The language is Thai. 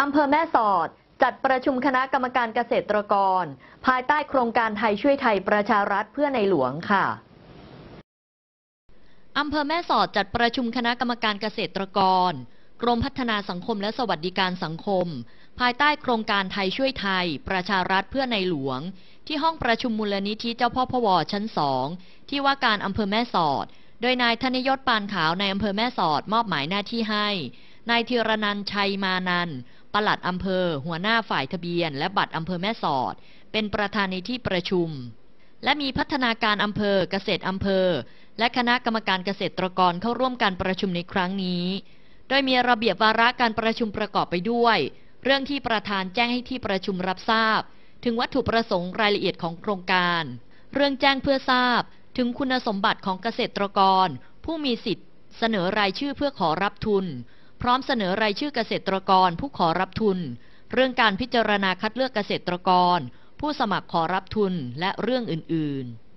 อำเภอแม่สอดจัดประชุมคณะกรรมการเกษตรกร ภายใต้โครงการไทยช่วยไทยประชารัฐเพื่อในหลวงค่ะอำเภอแม่สอดจัดประชุมคณะกรรมการเกษตรกรกรมพัฒนาสังคมและสวัสดิการสังคม ภายใต้โครงการไทยช่วยไทย ประชารัฐเพื่อในหลวง ที่ห้องประชุมมูลนิธิเจ้าพ่อพวชั้นสองที่ว่าการอำเภอแม่สอด โดยนายธนยศปานขาวในอำเภอแม่สอดมอบหมายหน้าที่ให้นายธีรนันชัยมานันปลัดอำเภอ หัวหน้าฝ่ายทะเบียน และบัตรอำเภอแม่สอด เป็นประธานในที่ประชุม และมีพัฒนาการอำเภอเกษตรอำเภอ และคณะกรรมการเกษตรกรเข้าร่วมการประชุมในครั้งนี้ โดยมีระเบียบวาระการประชุมประกอบไปด้วย เรื่องที่ประธานแจ้งให้ที่ประชุมรับทราบ ถึงวัตถุประสงค์รายละเอียดของโครงการเรื่องแจ้งเพื่อทราบ ถึงคุณสมบัติของเกษตรกร ผู้มีสิทธิ์ เสนอรายชื่อเพื่อขอรับทุนพร้อมเสนอรายชื่อเกษตรกรผู้ขอรับทุน เรื่องการพิจารณาคัดเลือกเกษตรกร ผู้สมัครขอรับทุนและเรื่องอื่นๆ